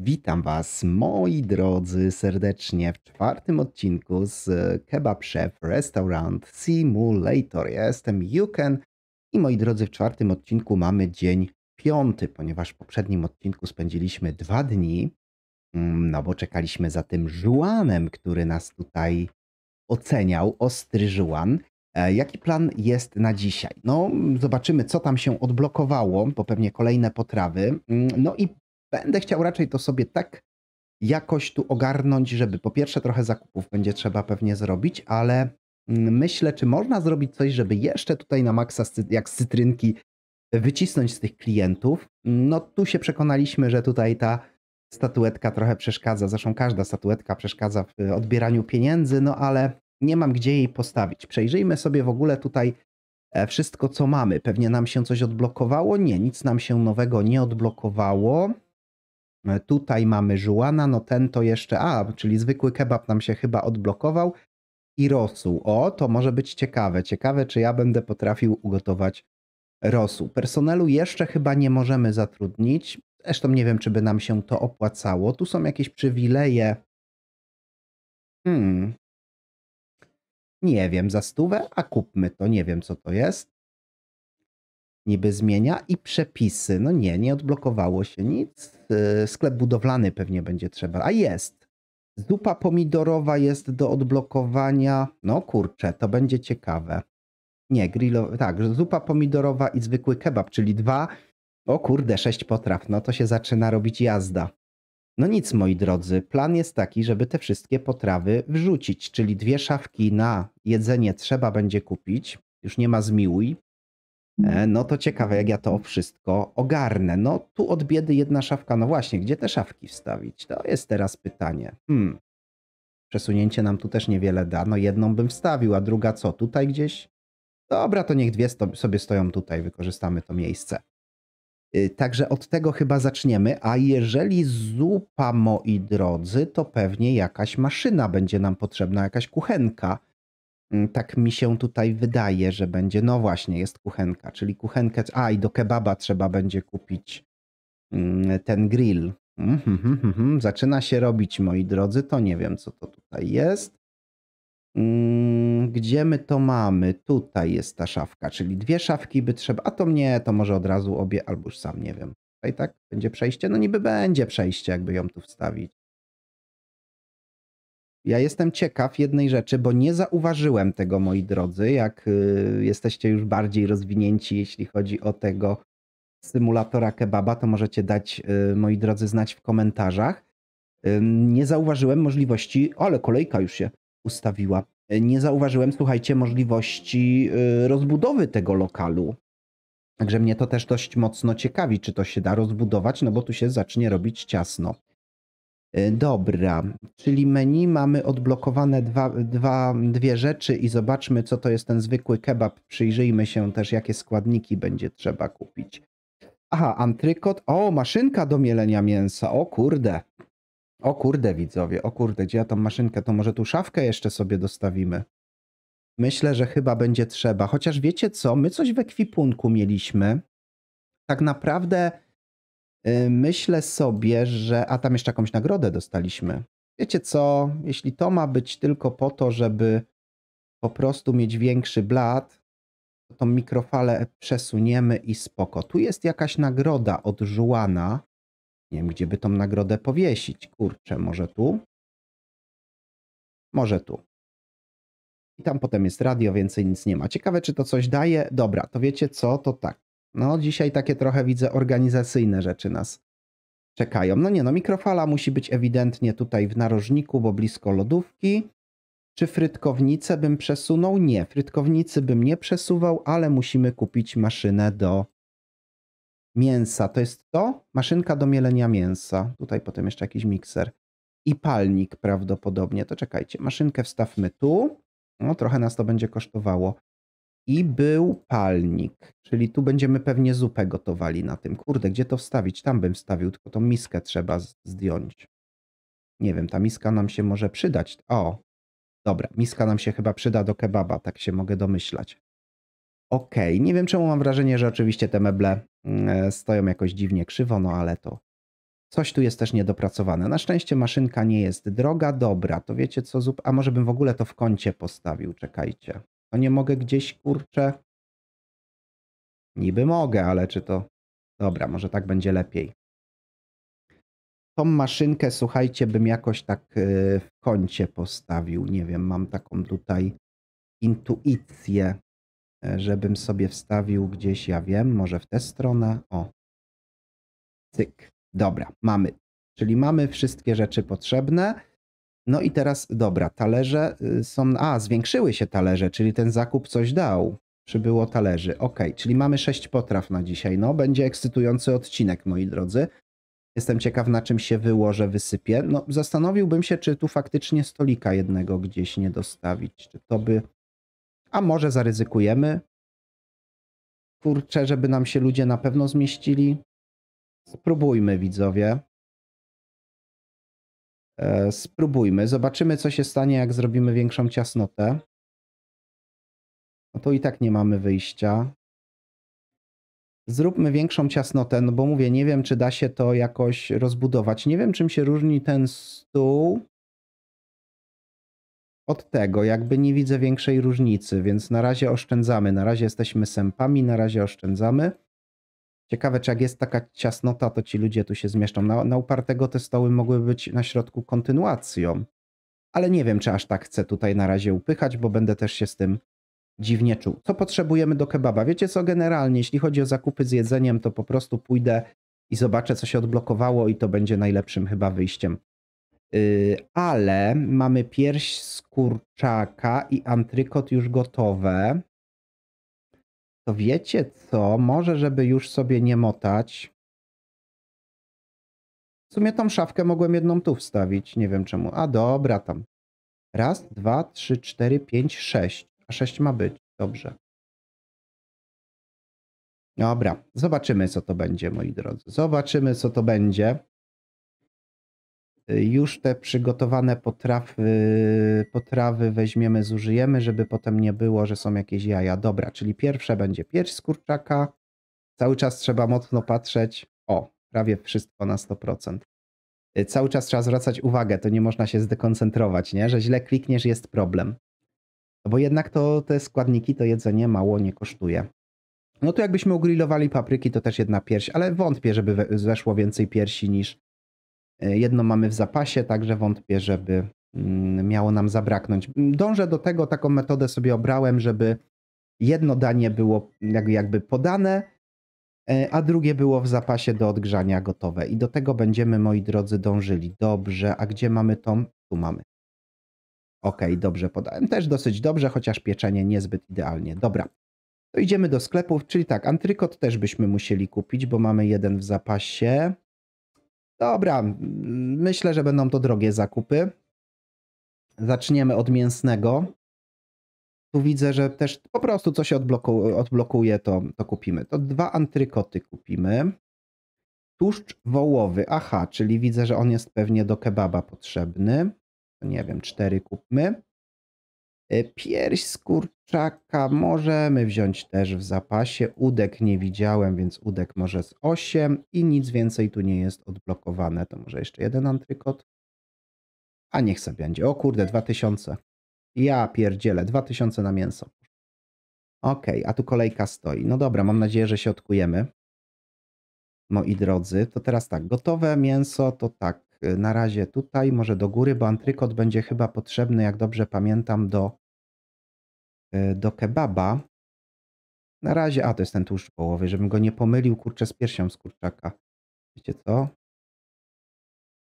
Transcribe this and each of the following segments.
Witam Was, moi drodzy, serdecznie w czwartym odcinku z e, Kebab Chef Restaurant Simulator. Ja jestem Yuken i moi drodzy, w czwartym odcinku mamy dzień piąty, ponieważ w poprzednim odcinku spędziliśmy dwa dni, mm, no bo czekaliśmy za tym żułanem, który nas tutaj oceniał, ostry żułan. E, jaki plan jest na dzisiaj? No, zobaczymy, co tam się odblokowało, bo pewnie kolejne potrawy. Mm, no i będę chciał raczej to sobie tak jakoś tu ogarnąć, żeby po pierwsze trochę zakupów będzie trzeba pewnie zrobić, ale mm, myślę, czy można zrobić coś, żeby jeszcze tutaj na maksa jak z cytrynki wycisnąć z tych klientów. No tu się przekonaliśmy, że tutaj ta statuetka trochę przeszkadza, zresztą każda statuetka przeszkadza w e, odbieraniu pieniędzy, no ale nie mam gdzie jej postawić. Przejrzyjmy sobie w ogóle tutaj e, wszystko, co mamy. Pewnie nam się coś odblokowało? Nie, nic nam się nowego nie odblokowało. E, tutaj mamy żułana, no ten to jeszcze, a, czyli zwykły kebab nam się chyba odblokował. I rosół. O, to może być ciekawe. Ciekawe, czy ja będę potrafił ugotować rosół. Personelu jeszcze chyba nie możemy zatrudnić. Zresztą nie wiem, czy by nam się to opłacało. Tu są jakieś przywileje. Hmm. Nie wiem, za stówę, a kupmy to. Nie wiem, co to jest niby zmienia i przepisy. No nie, nie odblokowało się nic. E, sklep budowlany pewnie będzie trzeba, a jest. Zupa pomidorowa jest do odblokowania. No kurczę, to będzie ciekawe. Nie, grillo, tak, zupa pomidorowa i zwykły kebab, czyli dwa. O kurde, sześć potraw, no to się zaczyna robić jazda. No nic, moi drodzy, plan jest taki, żeby te wszystkie potrawy wrzucić, czyli dwie szafki na jedzenie trzeba będzie kupić. Już nie ma zmiłuj, Mhm. E, no to ciekawe, jak ja to wszystko ogarnę. No tu od biedy jedna szafka, no właśnie, gdzie te szafki wstawić? To jest teraz pytanie. Hmm. Przesunięcie nam tu też niewiele da. No jedną bym wstawił, a druga co, tutaj gdzieś? Dobra, to niech dwie sto sobie stoją tutaj, wykorzystamy to miejsce. Y, także od tego chyba zaczniemy, a jeżeli zupa, moi drodzy, to pewnie jakaś maszyna będzie nam potrzebna, jakaś kuchenka. Mm, tak mi się tutaj wydaje, że będzie. No właśnie, jest kuchenka, czyli kuchenkę. A i do kebaba trzeba będzie kupić mm, ten grill. Mhm, mhm, mhm. Zaczyna się robić, moi drodzy. To nie wiem, co to tutaj jest. Mm, gdzie my to mamy? Tutaj jest ta szafka, czyli dwie szafki by trzeba. A to mnie, to może od razu obie, albo już sam nie wiem. Tutaj tak będzie przejście? No niby będzie przejście, jakby ją tu wstawić. Ja jestem ciekaw jednej rzeczy, bo nie zauważyłem tego, moi drodzy, jak y, jesteście już bardziej rozwinięci, jeśli chodzi o tego symulatora kebaba, to możecie dać, y, moi drodzy, znać w komentarzach. Nie zauważyłem możliwości, ale kolejka już się ustawiła. Y, nie zauważyłem, słuchajcie, możliwości rozbudowy tego lokalu. Także mnie to też dość mocno ciekawi, czy to się da rozbudować, no bo tu się zacznie robić ciasno. E, dobra, czyli menu mamy odblokowane dwa, dwa, dwie rzeczy i zobaczmy, co to jest ten zwykły kebab. Przyjrzyjmy się też, jakie składniki będzie trzeba kupić. Aha, antrykot. O, maszynka do mielenia mięsa. O kurde. O kurde, widzowie. O kurde, gdzie ja tą maszynkę? To może tu szafkę jeszcze sobie dostawimy. Myślę, że chyba będzie trzeba. Chociaż wiecie co? My coś w ekwipunku mieliśmy. Tak naprawdę Y, myślę sobie, że. A tam jeszcze jakąś nagrodę dostaliśmy. Wiecie co? Jeśli to ma być tylko po to, żeby po prostu mieć większy blat, to tą mikrofalę przesuniemy i spoko. Tu jest jakaś nagroda od Nie wiem, gdzie by tą nagrodę powiesić. Kurczę, może tu? Może tu. I tam potem jest radio, więcej nic nie ma. Ciekawe, czy to coś daje. Dobra, to wiecie co? To tak. No, dzisiaj takie trochę widzę organizacyjne rzeczy nas czekają. No nie, no mikrofala musi być ewidentnie tutaj w narożniku, bo blisko lodówki. Czy frytkownicę bym przesunął? Nie, frytkownicy bym nie przesuwał, ale musimy kupić maszynę do mięsa. To jest to? Maszynka do mielenia mięsa. Tutaj potem jeszcze jakiś mikser. I palnik prawdopodobnie. To czekajcie, maszynkę wstawmy tu. No, trochę nas to będzie kosztowało. I był palnik, czyli tu będziemy pewnie zupę gotowali na tym. Kurde, gdzie to wstawić? Tam bym wstawił, tylko tą miskę trzeba zdjąć. Nie wiem, ta miska nam się może przydać. O, dobra, miska nam się chyba przyda do kebaba, tak się mogę domyślać. Okej, okay. nie wiem czemu mam wrażenie, że oczywiście te meble mm, e, stoją jakoś dziwnie krzywo, no ale to coś tu jest też niedopracowane. Na szczęście maszynka nie jest droga, dobra, to wiecie co, zup... a może bym w ogóle to w kącie postawił, czekajcie. To nie mogę gdzieś, kurczę. Niby mogę, ale czy to. Dobra, może tak będzie lepiej. Tą maszynkę, słuchajcie, bym jakoś tak e, w kącie postawił. Nie wiem, mam taką tutaj intuicję, e, żebym sobie wstawił gdzieś, ja wiem, może w tę stronę. O. Cyk. Dobra, mamy. Czyli mamy wszystkie rzeczy potrzebne. No i teraz, dobra, talerze y, są, a zwiększyły się talerze, czyli ten zakup coś dał. Przybyło talerzy. Ok, czyli mamy sześć potraw na dzisiaj. No, będzie ekscytujący odcinek, moi drodzy. Jestem ciekaw, na czym się wyłożę, wysypię. No, zastanowiłbym się, czy tu faktycznie stolika jednego gdzieś nie dostawić. Czy to by. A może zaryzykujemy? Kurczę, żeby nam się ludzie na pewno zmieścili. Spróbujmy, widzowie. E, spróbujmy, zobaczymy co się stanie jak zrobimy większą ciasnotę. No to i tak nie mamy wyjścia. Zróbmy większą ciasnotę, no bo mówię, nie wiem czy da się to jakoś rozbudować. Nie wiem czym się różni ten stół od tego, jakby nie widzę większej różnicy, więc na razie oszczędzamy. Na razie jesteśmy sępami, na razie oszczędzamy. Ciekawe, czy jak jest taka ciasnota, to ci ludzie tu się zmieszczą. Na, na upartego te stoły mogłyby być na środku kontynuacją. Ale nie wiem, czy aż tak chcę tutaj na razie upychać, bo będę też się z tym dziwnie czuł. Co potrzebujemy do kebaba? Wiecie co, generalnie, jeśli chodzi o zakupy z jedzeniem, to po prostu pójdę i zobaczę, co się odblokowało i to będzie najlepszym chyba wyjściem. Yy, ale mamy pierś z kurczaka i antrykot już gotowe. To wiecie co? Może, żeby już sobie nie motać. W sumie tą szafkę mogłem jedną tu wstawić. Nie wiem czemu. A dobra, tam. Raz, dwa, trzy, cztery, pięć, sześć. A sześć ma być. Dobrze. Dobra, zobaczymy co to będzie, moi drodzy. Zobaczymy co to będzie już te przygotowane potrawy, potrawy weźmiemy, zużyjemy, żeby potem nie było, że są jakieś jaja. Dobra, czyli pierwsze będzie pierś z kurczaka. Cały czas trzeba mocno patrzeć. O, prawie wszystko na 100%. Y, cały czas trzeba zwracać uwagę, to nie można się zdekoncentrować, nie? że źle klikniesz jest problem. No bo jednak to te składniki, to jedzenie mało nie kosztuje. No to jakbyśmy ugrillowali papryki, to też jedna pierś, ale wątpię, żeby weszło więcej piersi niż, E, jedno mamy w zapasie, także wątpię, żeby mm, miało nam zabraknąć. Dążę do tego, taką metodę sobie obrałem, żeby jedno danie było jakby podane, e, a drugie było w zapasie do odgrzania gotowe. I do tego będziemy, moi drodzy, dążyli. Dobrze, a gdzie mamy tą? Tu mamy. Ok, dobrze podałem. Też dosyć dobrze, chociaż pieczenie niezbyt idealnie. Dobra. To idziemy do sklepów, czyli tak, antrykot też byśmy musieli kupić, bo mamy jeden w zapasie. Dobra, myślę, że będą to drogie zakupy. Zaczniemy od mięsnego. Tu widzę, że też po prostu co się odbloku odblokuje, to, to kupimy. To dwa antrykoty kupimy. Tłuszcz wołowy, aha, czyli widzę, że on jest pewnie do kebaba potrzebny. Nie wiem, cztery kupmy. E, pierś z kurczaka możemy wziąć też w zapasie. Udek nie widziałem, więc udek może z 8 i nic więcej tu nie jest odblokowane. To może jeszcze jeden antrykot. A niech sobie będzie. O kurde, 2000. Ja pierdzielę, 2000 na mięso. Okej, okay, a tu kolejka stoi. No dobra, mam nadzieję, że się odkujemy moi drodzy. To teraz tak, gotowe mięso to tak, y, na razie tutaj, może do góry, bo antrykot będzie chyba potrzebny, jak dobrze pamiętam, do, y, do kebaba. Na razie, a to jest ten tłuszcz połowy, żebym go nie pomylił, kurczę, z piersią z kurczaka. Wiecie co?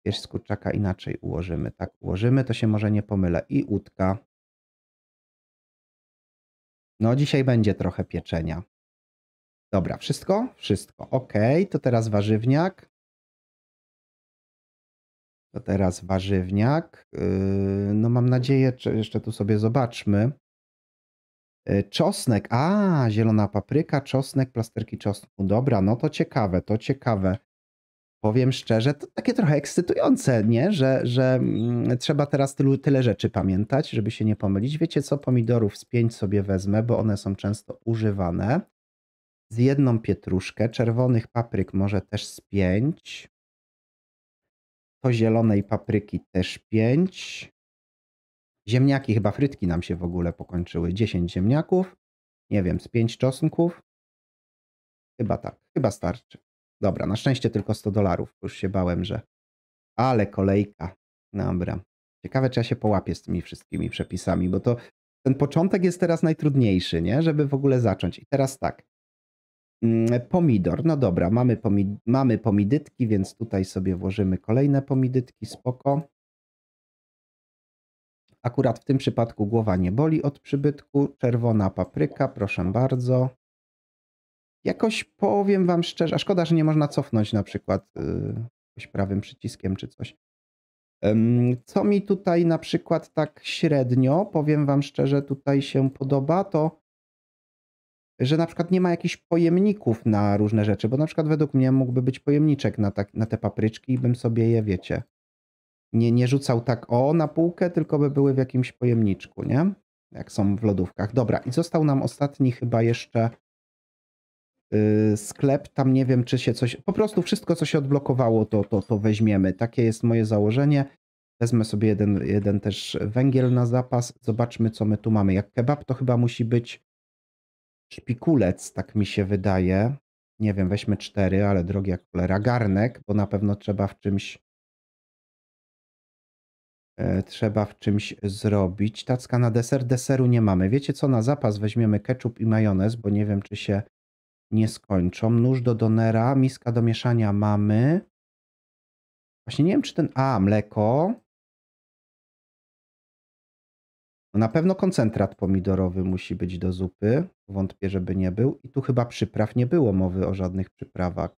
Pierś z kurczaka inaczej ułożymy, tak? Ułożymy, to się może nie pomylę. I łódka. No, dzisiaj będzie trochę pieczenia. Dobra, wszystko? Wszystko. Ok, to teraz warzywniak. To teraz warzywniak. Yy, no mam nadzieję, czy jeszcze tu sobie zobaczmy. Yy, czosnek, a zielona papryka, czosnek, plasterki czosnku. Dobra, no to ciekawe, to ciekawe. Powiem szczerze, to takie trochę ekscytujące, nie? Że, że mm, trzeba teraz tylu, tyle rzeczy pamiętać, żeby się nie pomylić. Wiecie co, pomidorów z pięć sobie wezmę, bo one są często używane z jedną pietruszkę, czerwonych papryk może też z pięć, to zielonej papryki też pięć, ziemniaki, chyba frytki nam się w ogóle pokończyły, dziesięć ziemniaków, nie wiem, z pięć czosnków, chyba tak, chyba starczy. Dobra, na szczęście tylko 100 dolarów, już się bałem, że... Ale kolejka, dobra. Ciekawe, czy ja się połapię z tymi wszystkimi przepisami, bo to ten początek jest teraz najtrudniejszy, nie? Żeby w ogóle zacząć. I teraz tak. Mm, pomidor, no dobra, mamy, pomid mamy pomidytki, więc tutaj sobie włożymy kolejne pomidytki, spoko. Akurat w tym przypadku głowa nie boli od przybytku. Czerwona papryka, proszę bardzo. Jakoś powiem wam szczerze, a szkoda, że nie można cofnąć na przykład yy, prawym przyciskiem czy coś. Co mi tutaj na przykład tak średnio, powiem Wam szczerze, tutaj się podoba, to że na przykład nie ma jakichś pojemników na różne rzeczy, bo na przykład według mnie mógłby być pojemniczek na, tak, na te papryczki i bym sobie je, wiecie, nie, nie rzucał tak o na półkę, tylko by były w jakimś pojemniczku, nie? Jak są w lodówkach. Dobra, i został nam ostatni chyba jeszcze yy, sklep, tam nie wiem czy się coś, po prostu wszystko co się odblokowało to, to, to weźmiemy. Takie jest moje założenie. Wezmę sobie jeden, jeden też węgiel na zapas. Zobaczmy, co my tu mamy. Jak kebab, to chyba musi być szpikulec, tak mi się wydaje. Nie wiem, weźmy cztery, ale drogi jak cholera. Garnek, bo na pewno trzeba w czymś e, trzeba w czymś zrobić. Tacka na deser. Deseru nie mamy. Wiecie co, na zapas weźmiemy ketchup i majonez, bo nie wiem, czy się nie skończą. Nóż do donera, miska do mieszania mamy. Właśnie nie wiem, czy ten... A, mleko. No na pewno koncentrat pomidorowy musi być do zupy. Wątpię, żeby nie był. I tu chyba przypraw nie było mowy o żadnych przyprawach.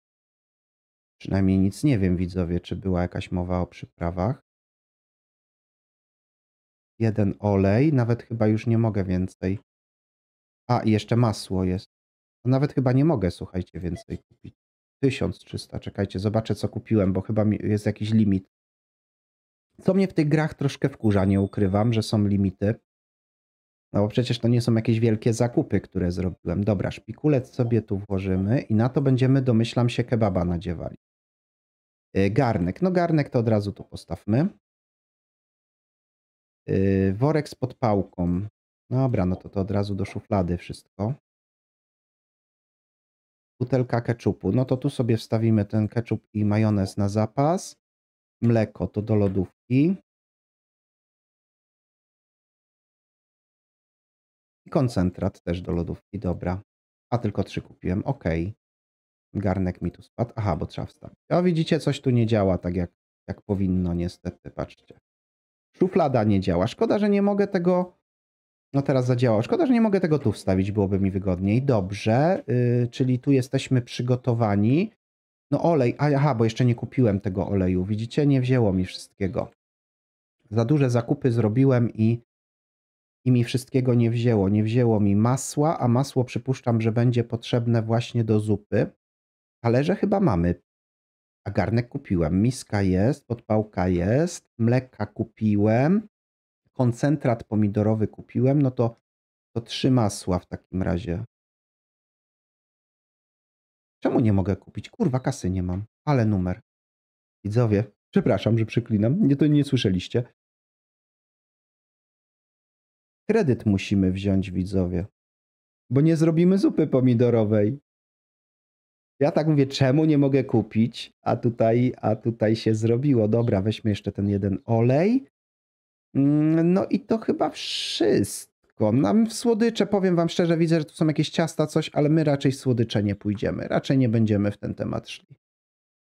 Przynajmniej nic nie wiem, widzowie, czy była jakaś mowa o przyprawach. Jeden olej, nawet chyba już nie mogę więcej. A, i jeszcze masło jest. nawet chyba nie mogę, słuchajcie, więcej kupić. 1300, czekajcie, zobaczę co kupiłem, bo chyba jest jakiś limit. Co mnie w tych grach troszkę wkurza, nie ukrywam, że są limity. No bo przecież to nie są jakieś wielkie zakupy, które zrobiłem. Dobra, szpikulec sobie tu włożymy i na to będziemy, domyślam się, kebaba nadziewali. E, garnek. No garnek to od razu tu postawmy. E, worek z podpałką. Dobra, no to to od razu do szuflady wszystko. Butelka keczupu. No to tu sobie wstawimy ten keczup i majonez na zapas. Mleko to do lodów i I koncentrat też do lodówki, dobra. A tylko trzy kupiłem, ok. Garnek mi tu spadł. Aha, bo trzeba wstawić. A widzicie, coś tu nie działa tak jak, jak powinno niestety, patrzcie. Szuflada nie działa. Szkoda, że nie mogę tego... No teraz zadziałało. Szkoda, że nie mogę tego tu wstawić, byłoby mi wygodniej. Dobrze, yy, czyli tu jesteśmy przygotowani. No olej, aha, bo jeszcze nie kupiłem tego oleju. Widzicie, nie wzięło mi wszystkiego. Za duże zakupy zrobiłem i, i mi wszystkiego nie wzięło. Nie wzięło mi masła, a masło przypuszczam, że będzie potrzebne właśnie do zupy. ale że chyba mamy. A garnek kupiłem. Miska jest, podpałka jest, mleka kupiłem, koncentrat pomidorowy kupiłem. No to, to trzy masła w takim razie. Czemu nie mogę kupić? Kurwa, kasy nie mam, ale numer. Widzowie, przepraszam, że przeklinam, nie, to nie słyszeliście. Kredyt musimy wziąć, widzowie, bo nie zrobimy zupy pomidorowej. Ja tak mówię, czemu nie mogę kupić, a tutaj, a tutaj się zrobiło. Dobra, weźmy jeszcze ten jeden olej. Mm, no i to chyba wszystko go, Nam w słodycze, powiem wam szczerze, widzę, że tu są jakieś ciasta, coś, ale my raczej w słodycze nie pójdziemy. Raczej nie będziemy w ten temat szli.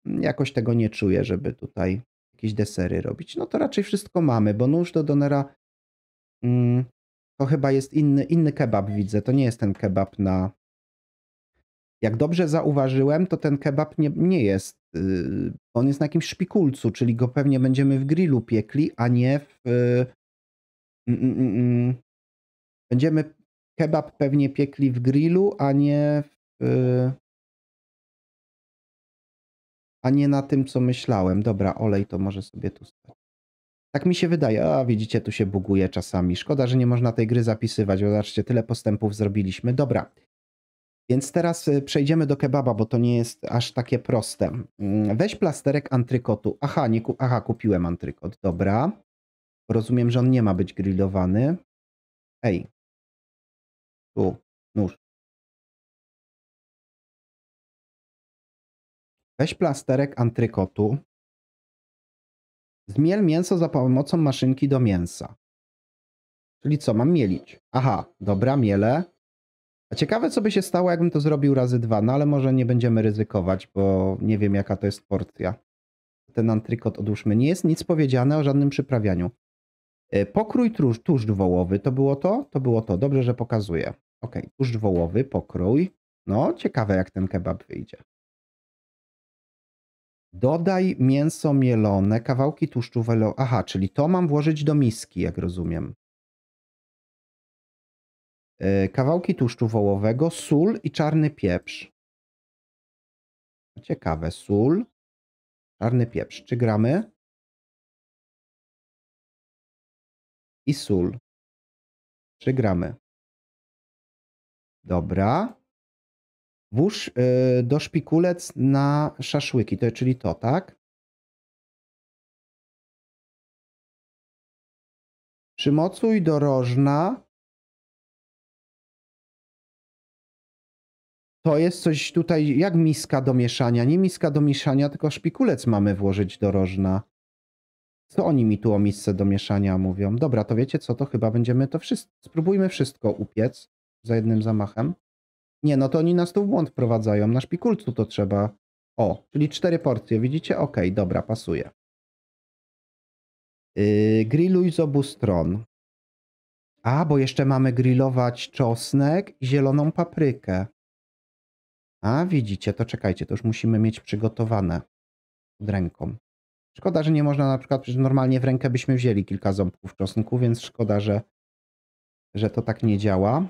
Jakoś tego nie czuję, żeby tutaj jakieś desery robić. No to raczej wszystko mamy, bo nóż do donera mm, to chyba jest inny, inny kebab widzę. To nie jest ten kebab na... Jak dobrze zauważyłem, to ten kebab nie, nie jest... Yy, on jest na jakimś szpikulcu, czyli go pewnie będziemy w grillu piekli, a nie w... Yy, Będziemy kebab pewnie piekli w grillu, a nie w, y, a nie na tym, co myślałem. Dobra, olej to może sobie tu stać. Tak mi się wydaje. A widzicie, tu się buguje czasami. Szkoda, że nie można tej gry zapisywać, zobaczcie, tyle postępów zrobiliśmy. Dobra. Więc teraz y, przejdziemy do kebaba, bo to nie jest aż takie proste. Mm, weź plasterek antrykotu. Aha, nie ku... Aha kupiłem antrykot. Dobra. Rozumiem, że on nie ma być grillowany. Ej, tu, nóż. Weź plasterek antrykotu. Zmiel mięso za pomocą maszynki do mięsa. Czyli co mam mielić? Aha, dobra, miele. A ciekawe, co by się stało, jakbym to zrobił razy dwa, no ale może nie będziemy ryzykować, bo nie wiem, jaka to jest porcja. Ten antrykot, odłóżmy, nie jest nic powiedziane o żadnym przyprawianiu. E, pokrój tłuszcz, tłuszcz wołowy, to było to? To było to, dobrze, że pokazuję. Ok, tłuszcz wołowy, pokrój. No, ciekawe jak ten kebab wyjdzie. Dodaj mięso mielone, kawałki tłuszczu welo... Aha, czyli to mam włożyć do miski, jak rozumiem. E, kawałki tłuszczu wołowego, sól i czarny pieprz. Ciekawe, sól, czarny pieprz. Czy gramy? i sól. 3 Dobra. Włóż yy, do szpikulec na szaszłyki, to, czyli to, tak? Przymocuj dorożna. To jest coś tutaj, jak miska do mieszania. Nie miska do mieszania, tylko szpikulec mamy włożyć dorożna co oni mi tu o misce do mieszania mówią? Dobra, to wiecie co, to chyba będziemy to wszystko, spróbujmy wszystko upiec za jednym zamachem. Nie, no to oni nas tu w błąd wprowadzają, na szpikulcu to trzeba. O, czyli cztery porcje, widzicie? Okej, okay, dobra, pasuje. Yy, grilluj z obu stron. A, bo jeszcze mamy grillować czosnek i zieloną paprykę. A, widzicie, to czekajcie, to już musimy mieć przygotowane pod ręką. Szkoda, że nie można na przykład, że normalnie w rękę byśmy wzięli kilka ząbków czosnku, więc szkoda, że, że to tak nie działa.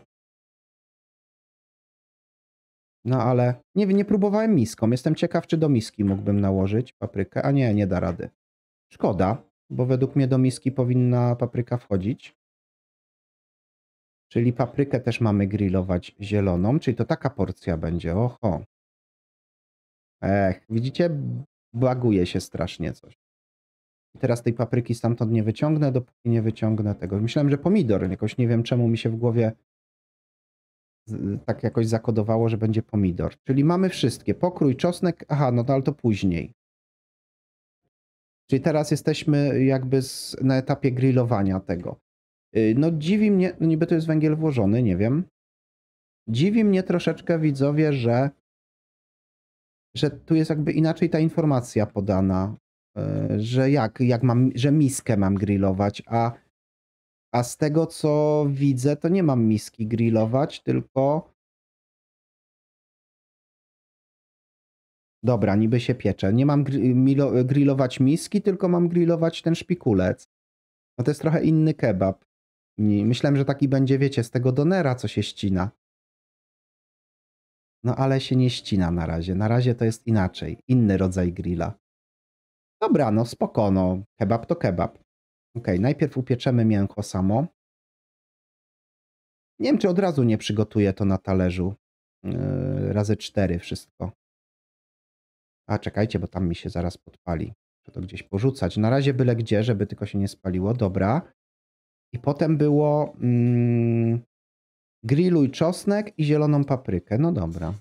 No ale nie, nie próbowałem miską. Jestem ciekaw, czy do miski mógłbym nałożyć paprykę. A nie, nie da rady. Szkoda, bo według mnie do miski powinna papryka wchodzić. Czyli paprykę też mamy grillować zieloną, czyli to taka porcja będzie. Oho. Ech, widzicie, Błaguje się strasznie coś. I teraz tej papryki stamtąd nie wyciągnę, dopóki nie wyciągnę tego. Myślałem, że pomidor. Jakoś nie wiem, czemu mi się w głowie tak jakoś zakodowało, że będzie pomidor. Czyli mamy wszystkie. Pokrój, czosnek, aha, no to, ale to później. Czyli teraz jesteśmy jakby z, na etapie grillowania tego. Y, no dziwi mnie, no niby to jest węgiel włożony, nie wiem. Dziwi mnie troszeczkę widzowie, że że tu jest jakby inaczej ta informacja podana, e, że jak, jak mam, że miskę mam grillować, a, a z tego co widzę, to nie mam miski grillować, tylko Dobra, niby się piecze. Nie mam gr grillować miski, tylko mam grillować ten szpikulec. No to jest trochę inny kebab. Myślałem, że taki będzie, wiecie, z tego donera, co się ścina. No ale się nie ścina na razie. Na razie to jest inaczej. Inny rodzaj grilla. Dobra, no spokojno. Kebab to kebab. Ok, najpierw upieczemy miękko samo. Nie wiem, czy od razu nie przygotuję to na talerzu. Yy, razy cztery wszystko. A czekajcie, bo tam mi się zaraz podpali. Muszę to gdzieś porzucać. Na razie byle gdzie, żeby tylko się nie spaliło. Dobra. I potem było mm, Grilluj czosnek i zieloną paprykę. No dobra.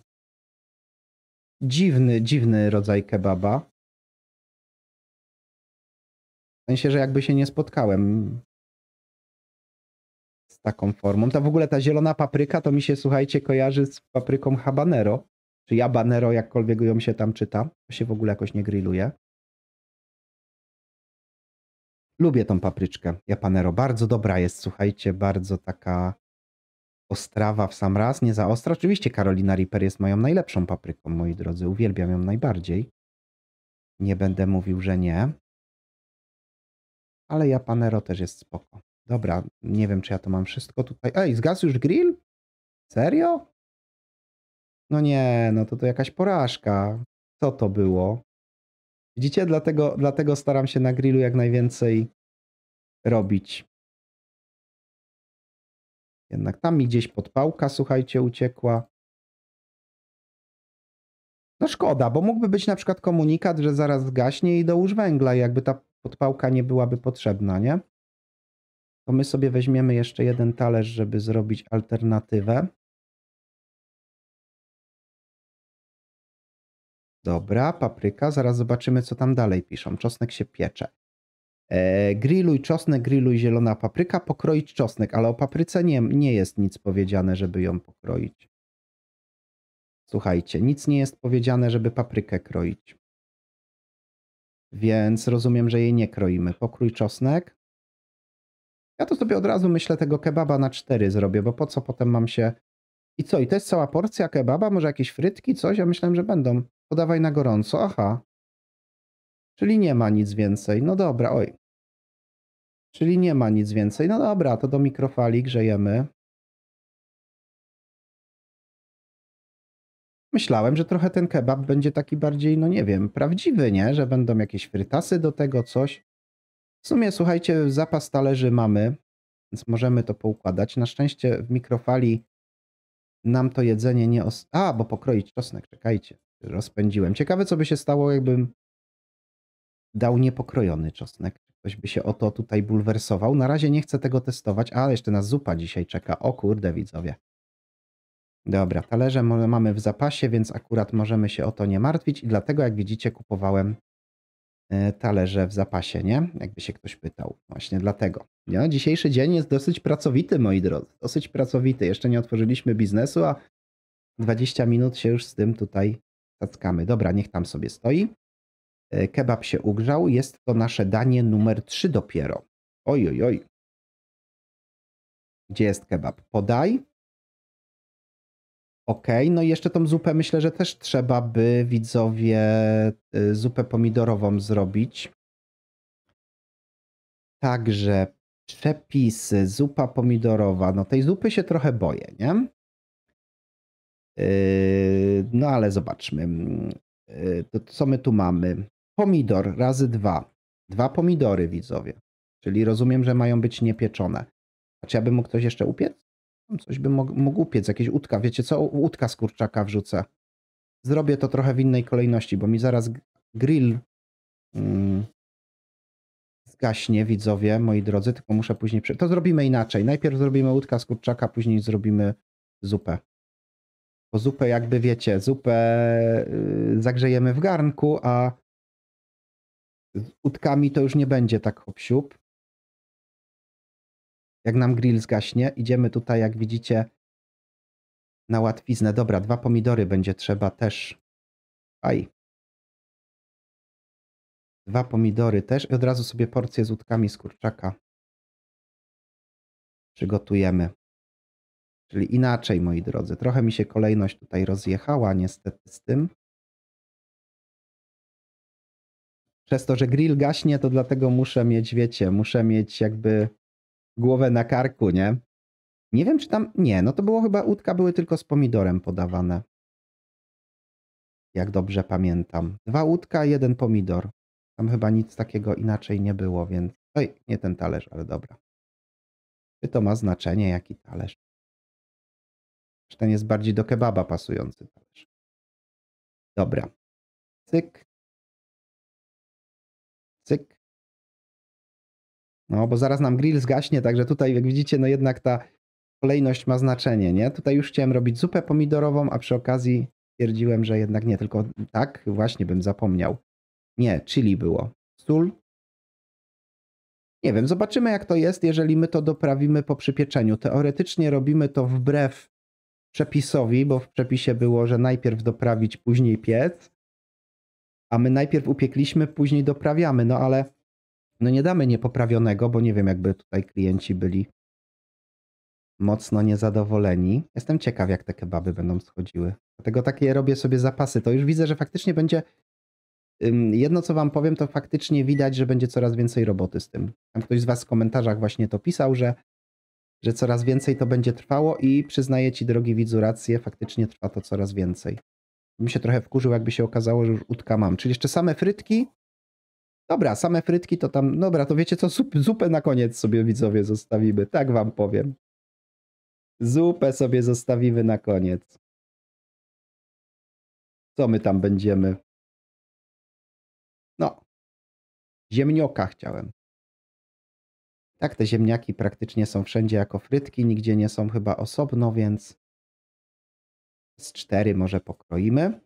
Dziwny, dziwny rodzaj kebaba. W sensie, że jakby się nie spotkałem z taką formą. Ta w ogóle ta zielona papryka to mi się, słuchajcie, kojarzy z papryką habanero, czy jabanero, jakkolwiek ją się tam czyta. To się w ogóle jakoś nie grilluje. Lubię tą papryczkę japanero. Bardzo dobra jest, słuchajcie, bardzo taka Ostrawa w sam raz, nie za ostra. Oczywiście Karolina Reaper jest moją najlepszą papryką, moi drodzy. Uwielbiam ją najbardziej. Nie będę mówił, że nie. Ale ja Panero też jest spoko. Dobra, nie wiem, czy ja to mam wszystko tutaj. Ej, zgasł już grill? Serio? No nie, no to to jakaś porażka. Co to było? Widzicie, dlatego, dlatego staram się na grillu jak najwięcej robić. Jednak tam mi gdzieś podpałka, słuchajcie, uciekła. No szkoda, bo mógłby być na przykład komunikat, że zaraz gaśnie i dołóż węgla, jakby ta podpałka nie byłaby potrzebna, nie? To my sobie weźmiemy jeszcze jeden talerz, żeby zrobić alternatywę. Dobra, papryka. Zaraz zobaczymy, co tam dalej piszą. Czosnek się piecze. E, grilluj czosnek, grilluj zielona papryka, pokroić czosnek, ale o papryce nie, nie jest nic powiedziane, żeby ją pokroić. Słuchajcie, nic nie jest powiedziane, żeby paprykę kroić. Więc rozumiem, że jej nie kroimy. Pokrój czosnek. Ja to sobie od razu myślę tego kebaba na cztery zrobię, bo po co potem mam się... I co, i to jest cała porcja kebaba? Może jakieś frytki, coś? Ja myślałem, że będą. Podawaj na gorąco. Aha, Czyli nie ma nic więcej. No dobra, oj. Czyli nie ma nic więcej. No dobra, to do mikrofali grzejemy. Myślałem, że trochę ten kebab będzie taki bardziej, no nie wiem, prawdziwy, nie? Że będą jakieś frytasy do tego, coś. W sumie, słuchajcie, zapas talerzy mamy, więc możemy to poukładać. Na szczęście w mikrofali nam to jedzenie nie... Os- A, bo pokroić czosnek, czekajcie. Rozpędziłem. Ciekawe, co by się stało, jakbym dał niepokrojony czosnek. Ktoś by się o to tutaj bulwersował. Na razie nie chcę tego testować, ale jeszcze nas zupa dzisiaj czeka. O kurde, widzowie. Dobra, talerze mamy w zapasie, więc akurat możemy się o to nie martwić i dlatego, jak widzicie, kupowałem e, talerze w zapasie, nie? Jakby się ktoś pytał. Właśnie dlatego. No, dzisiejszy dzień jest dosyć pracowity, moi drodzy. Dosyć pracowity. Jeszcze nie otworzyliśmy biznesu, a 20 minut się już z tym tutaj tackamy. Dobra, niech tam sobie stoi. E, kebab się ugrzał. Jest to nasze danie numer 3 dopiero. Oj, oj, oj. Gdzie jest kebab? Podaj. Ok, no i jeszcze tą zupę myślę, że też trzeba by widzowie e, zupę pomidorową zrobić. Także przepisy, zupa pomidorowa. No tej zupy się trochę boję, nie? E, no ale zobaczmy. To co my tu mamy? pomidor razy dwa. Dwa pomidory, widzowie. Czyli rozumiem, że mają być niepieczone. A czy ja bym mógł ktoś jeszcze upiec? Coś bym mógł, mógł upiec, jakieś utka. Wiecie co? Utka z kurczaka wrzucę. Zrobię to trochę w innej kolejności, bo mi zaraz grill mm, zgaśnie, widzowie, moi drodzy, tylko muszę później... Przy... To zrobimy inaczej. Najpierw zrobimy utka z kurczaka, później zrobimy zupę. Bo zupę jakby, wiecie, zupę yy, zagrzejemy w garnku, a z utkami to już nie będzie tak hop Jak nam grill zgaśnie, idziemy tutaj, jak widzicie, na łatwiznę. Dobra, dwa pomidory będzie trzeba też. Aj. Dwa pomidory też i od razu sobie porcję z utkami z kurczaka przygotujemy. Czyli inaczej, moi drodzy. Trochę mi się kolejność tutaj rozjechała niestety z tym. przez to, że grill gaśnie, to dlatego muszę mieć, wiecie, muszę mieć jakby głowę na karku, nie? Nie wiem, czy tam. Nie, no to było chyba łódka, były tylko z pomidorem podawane. Jak dobrze pamiętam. Dwa łódka, jeden pomidor. Tam chyba nic takiego inaczej nie było, więc. Oj, nie ten talerz, ale dobra. Czy to ma znaczenie, jaki talerz? Czy ten jest bardziej do kebaba pasujący talerz? Dobra. Cyk, Cyk. No, bo zaraz nam grill zgaśnie, także tutaj jak widzicie, no jednak ta kolejność ma znaczenie, nie? Tutaj już chciałem robić zupę pomidorową, a przy okazji stwierdziłem, że jednak nie, tylko tak właśnie bym zapomniał. Nie, chili było. Sól. Nie wiem, zobaczymy jak to jest, jeżeli my to doprawimy po przypieczeniu. Teoretycznie robimy to wbrew przepisowi, bo w przepisie było, że najpierw doprawić, później piec a my najpierw upiekliśmy, później doprawiamy, no ale no nie damy niepoprawionego, bo nie wiem, jakby tutaj klienci byli mocno niezadowoleni. Jestem ciekaw, jak te kebaby będą schodziły. Dlatego takie robię sobie zapasy. To już widzę, że faktycznie będzie. Jedno, co wam powiem, to faktycznie widać, że będzie coraz więcej roboty z tym. Tam ktoś z was w komentarzach właśnie to pisał, że, że coraz więcej to będzie trwało i przyznaję ci, drogi widzu, rację, faktycznie trwa to coraz więcej bym się trochę wkurzył, jakby się okazało, że już utka mam. Czyli jeszcze same frytki. Dobra, same frytki to tam, dobra, to wiecie co, Zup, zupę na koniec sobie widzowie zostawimy, tak wam powiem. Zupę sobie zostawimy na koniec. Co my tam będziemy? No, ziemnioka chciałem. Tak, te ziemniaki praktycznie są wszędzie jako frytki, nigdzie nie są chyba osobno, więc z cztery może pokroimy.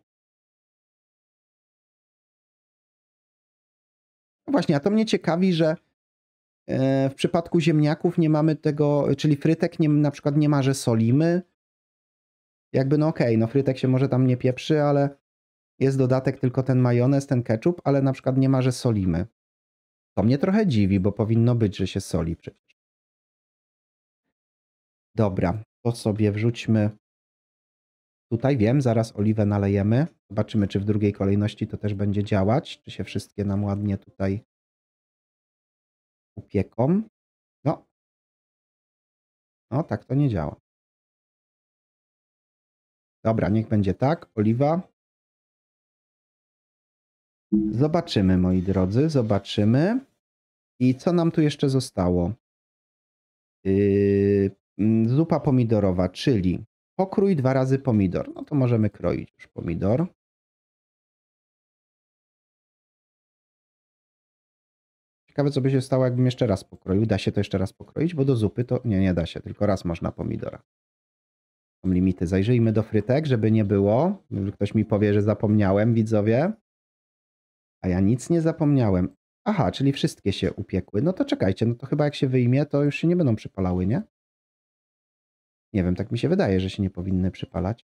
No właśnie, a to mnie ciekawi, że e, w przypadku ziemniaków nie mamy tego, czyli frytek nie, na przykład nie ma, że solimy. Jakby no okej, okay, no frytek się może tam nie pieprzy, ale jest dodatek tylko ten majonez, ten ketchup, ale na przykład nie ma, że solimy. To mnie trochę dziwi, bo powinno być, że się soli przecież. Dobra, to sobie wrzućmy Tutaj wiem, zaraz oliwę nalejemy. Zobaczymy, czy w drugiej kolejności to też będzie działać, czy się wszystkie nam ładnie tutaj upieką. No. No, tak to nie działa. Dobra, niech będzie tak. Oliwa. Zobaczymy, moi drodzy, zobaczymy. I co nam tu jeszcze zostało? Yy, mm, zupa pomidorowa, czyli pokrój dwa razy pomidor. No to możemy kroić już pomidor. Ciekawe, co by się stało, jakbym jeszcze raz pokroił. Da się to jeszcze raz pokroić, bo do zupy to nie, nie da się. Tylko raz można pomidora. Są limity. Zajrzyjmy do frytek, żeby nie było. Ktoś mi powie, że zapomniałem, widzowie. A ja nic nie zapomniałem. Aha, czyli wszystkie się upiekły. No to czekajcie, no to chyba jak się wyjmie, to już się nie będą przypalały, nie? Nie wiem, tak mi się wydaje, że się nie powinny przypalać.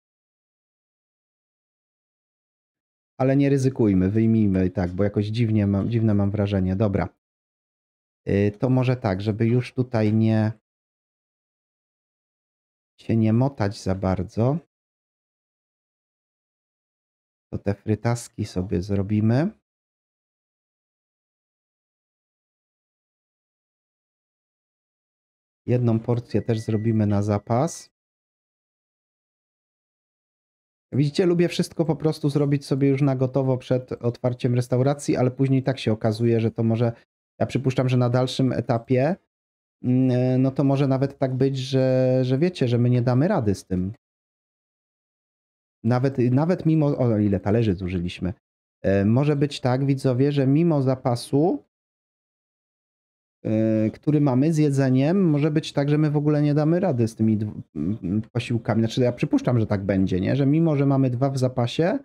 Ale nie ryzykujmy, wyjmijmy tak, bo jakoś dziwnie mam, dziwne mam wrażenie. Dobra. Y, to może tak, żeby już tutaj nie się nie motać za bardzo, to te frytaski sobie zrobimy. Jedną porcję też zrobimy na zapas. Widzicie, lubię wszystko po prostu zrobić sobie już na gotowo przed otwarciem restauracji, ale później tak się okazuje, że to może, ja przypuszczam, że na dalszym etapie, mm, e, no to może nawet tak być, że, że wiecie, że my nie damy rady z tym. Nawet, nawet mimo, o ile talerzy zużyliśmy, e, może być tak, widzowie, że mimo zapasu Y, który mamy z jedzeniem, może być tak, że my w ogóle nie damy rady z tymi mm, posiłkami. Znaczy, ja przypuszczam, że tak będzie, nie? że mimo, że mamy dwa w zapasie,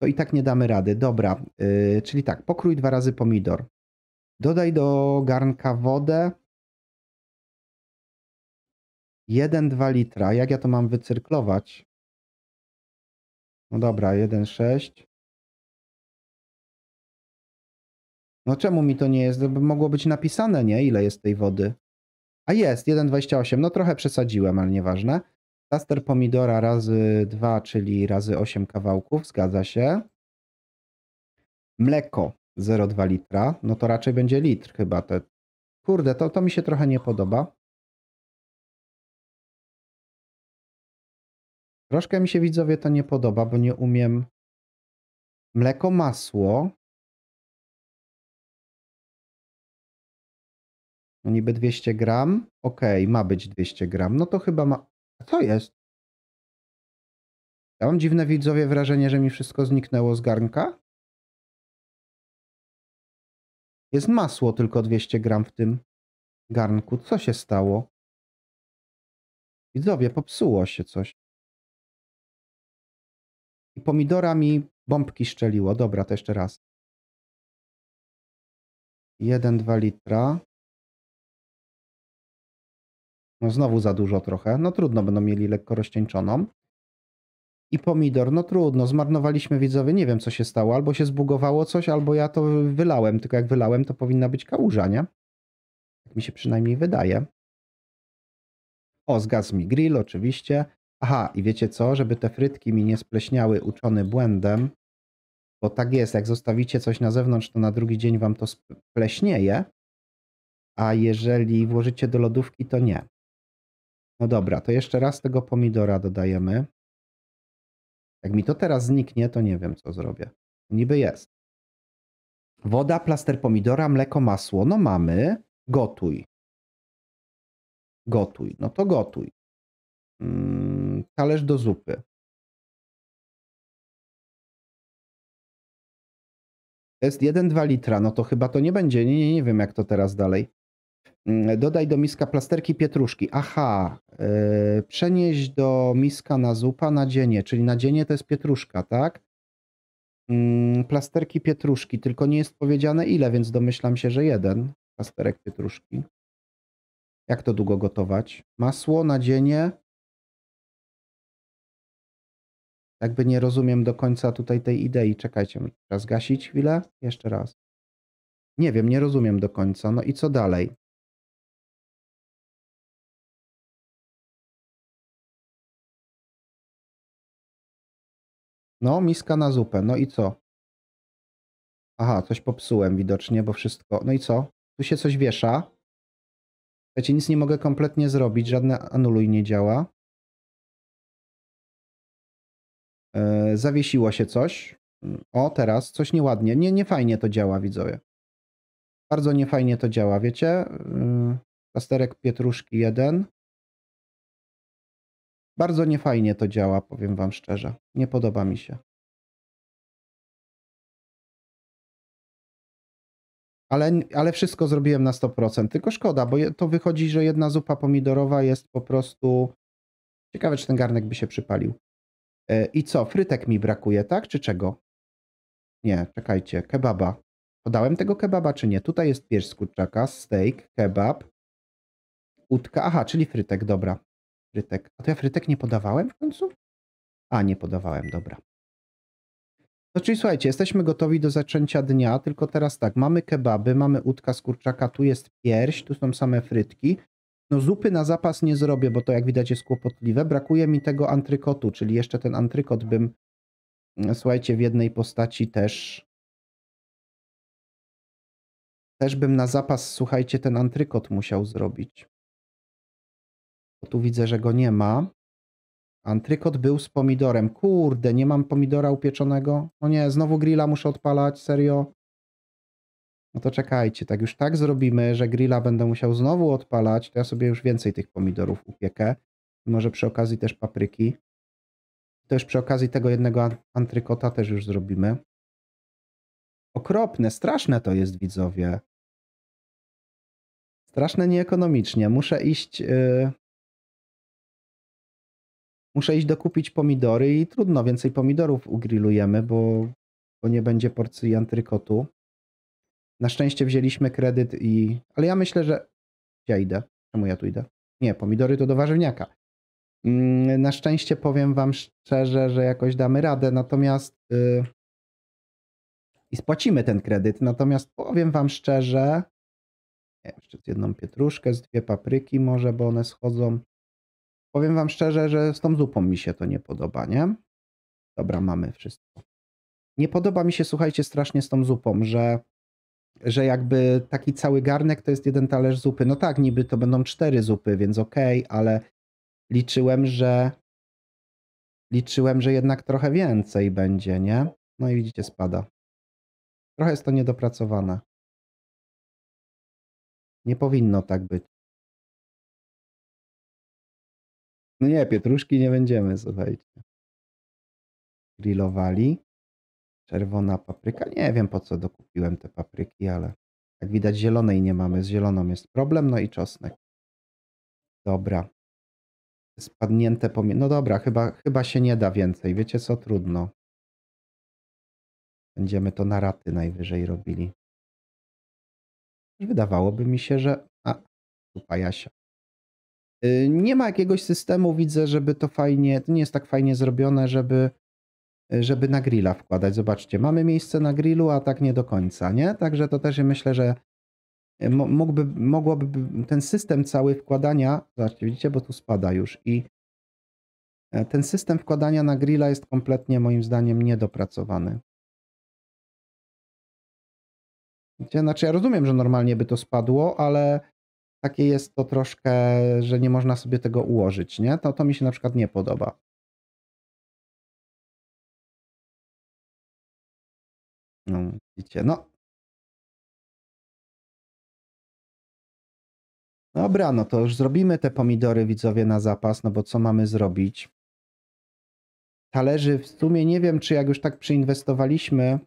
to i tak nie damy rady. Dobra, y, czyli tak, pokrój dwa razy pomidor. Dodaj do garnka wodę. 1-2 litra. Jak ja to mam wycyrklować? No dobra, 1,6. No czemu mi to nie jest? By mogło być napisane, nie? Ile jest tej wody? A jest, 1,28. No trochę przesadziłem, ale nieważne. Taster pomidora razy 2, czyli razy 8 kawałków, zgadza się. Mleko 0,2 litra, no to raczej będzie litr chyba. Te... Kurde, to, to mi się trochę nie podoba. Troszkę mi się widzowie to nie podoba, bo nie umiem. Mleko, masło. No niby 200 gram. Okej, okay, ma być 200 gram. No to chyba ma... A co jest? Ja mam dziwne widzowie wrażenie, że mi wszystko zniknęło z garnka. Jest masło tylko 200 gram w tym garnku. Co się stało? Widzowie, popsuło się coś. I pomidora mi bombki szczeliło. Dobra, to jeszcze raz. 1, 2 litra. No znowu za dużo trochę. No trudno, będą mieli lekko rozcieńczoną. I pomidor, no trudno, zmarnowaliśmy widzowie, nie wiem co się stało, albo się zbugowało coś, albo ja to wylałem, tylko jak wylałem to powinna być kałuża, nie? Tak mi się przynajmniej wydaje. O, zgasł mi grill oczywiście. Aha, i wiecie co, żeby te frytki mi nie spleśniały uczony błędem, bo tak jest, jak zostawicie coś na zewnątrz, to na drugi dzień wam to spleśnieje, a jeżeli włożycie do lodówki, to nie. No dobra, to jeszcze raz tego pomidora dodajemy. Jak mi to teraz zniknie, to nie wiem, co zrobię. Niby jest. Woda, plaster pomidora, mleko, masło. No mamy. Gotuj. Gotuj. No to gotuj. Mm, talerz do zupy. To jest 1-2 litra. No to chyba to nie będzie. Nie, nie, nie wiem, jak to teraz dalej. Mm, dodaj do miska plasterki pietruszki. Aha, e, przenieś do miska na zupa nadzienie, czyli nadzienie to jest pietruszka, tak? Mm, plasterki pietruszki, tylko nie jest powiedziane ile, więc domyślam się, że jeden plasterek pietruszki. Jak to długo gotować? Masło, nadzienie. Jakby nie rozumiem do końca tutaj tej idei. Czekajcie, teraz gasić. chwilę. Jeszcze raz. Nie wiem, nie rozumiem do końca. No i co dalej? No, miska na zupę. No i co? Aha, coś popsułem widocznie, bo wszystko. No i co? Tu się coś wiesza. Słuchajcie, nic nie mogę kompletnie zrobić, żadne anuluj nie działa. Yy, zawiesiło się coś. O, teraz coś nieładnie. Nie, nie fajnie to działa, widzowie. Bardzo niefajnie to działa, wiecie? Yy, plasterek pietruszki jeden. Bardzo niefajnie to działa, powiem wam szczerze. Nie podoba mi się. Ale, ale wszystko zrobiłem na 100%. Tylko szkoda, bo to wychodzi, że jedna zupa pomidorowa jest po prostu. Ciekawe, czy ten garnek by się przypalił. E, I co, frytek mi brakuje, tak? Czy czego? Nie, czekajcie, kebaba. Podałem tego kebaba, czy nie? Tutaj jest pierś z kurczaka, steak, kebab, utka. Aha, czyli frytek, dobra frytek. A to ja frytek nie podawałem w końcu? A, nie podawałem, dobra. No czyli słuchajcie, jesteśmy gotowi do zaczęcia dnia, tylko teraz tak, mamy kebaby, mamy udka z kurczaka, tu jest pierś, tu są same frytki. No zupy na zapas nie zrobię, bo to jak widać jest kłopotliwe. Brakuje mi tego antrykotu, czyli jeszcze ten antrykot bym, słuchajcie, w jednej postaci też... Też bym na zapas, słuchajcie, ten antrykot musiał zrobić. Tu widzę, że go nie ma. Antrykot był z pomidorem. Kurde, nie mam pomidora upieczonego. No nie, znowu grilla muszę odpalać, serio? No to czekajcie, tak już tak zrobimy, że grilla będę musiał znowu odpalać, to ja sobie już więcej tych pomidorów upiekę. Może przy okazji też papryki. To już przy okazji tego jednego antrykota też już zrobimy. Okropne, straszne to jest, widzowie. Straszne nieekonomicznie. Muszę iść... Yy Muszę iść dokupić pomidory i trudno, więcej pomidorów ugrillujemy, bo, bo nie będzie porcji antrykotu. Na szczęście wzięliśmy kredyt i... Ale ja myślę, że... Ja idę. Czemu ja tu idę? Nie, pomidory to do warzywniaka. Mm, na szczęście powiem wam szczerze, że jakoś damy radę, natomiast... Yy... I spłacimy ten kredyt, natomiast powiem wam szczerze... Nie, jeszcze jedną pietruszkę, z dwie papryki może, bo one schodzą powiem wam szczerze, że z tą zupą mi się to nie podoba, nie? Dobra, mamy wszystko. Nie podoba mi się, słuchajcie, strasznie z tą zupą, że, że jakby taki cały garnek to jest jeden talerz zupy. No tak, niby to będą cztery zupy, więc okej, okay, ale liczyłem, że liczyłem, że jednak trochę więcej będzie, nie? No i widzicie, spada. Trochę jest to niedopracowane. Nie powinno tak być. No nie, pietruszki nie będziemy, słuchajcie. Grillowali. Czerwona papryka. Nie wiem po co dokupiłem te papryki, ale jak widać zielonej nie mamy. Z zieloną jest problem, no i czosnek. Dobra. Spadnięte pomiędzy. No dobra, chyba, chyba się nie da więcej. Wiecie co? Trudno. Będziemy to na raty najwyżej robili. Wydawałoby mi się, że... A, tu Jasia. Y, nie ma jakiegoś systemu, widzę, żeby to fajnie, to nie jest tak fajnie zrobione, żeby, y, żeby na grilla wkładać. Zobaczcie, mamy miejsce na grillu, a tak nie do końca, nie? Także to też myślę, że y, mógłby, mogłoby ten system cały wkładania, zobaczcie, widzicie, bo tu spada już i e, ten system wkładania na grilla jest kompletnie moim zdaniem niedopracowany. Znaczy ja rozumiem, że normalnie by to spadło, ale takie jest to troszkę, że nie można sobie tego ułożyć, nie? To, to mi się na przykład nie podoba. No, widzicie, no. Dobra, no to już zrobimy te pomidory widzowie na zapas, no bo co mamy zrobić? Talerzy w sumie nie wiem, czy jak już tak przyinwestowaliśmy,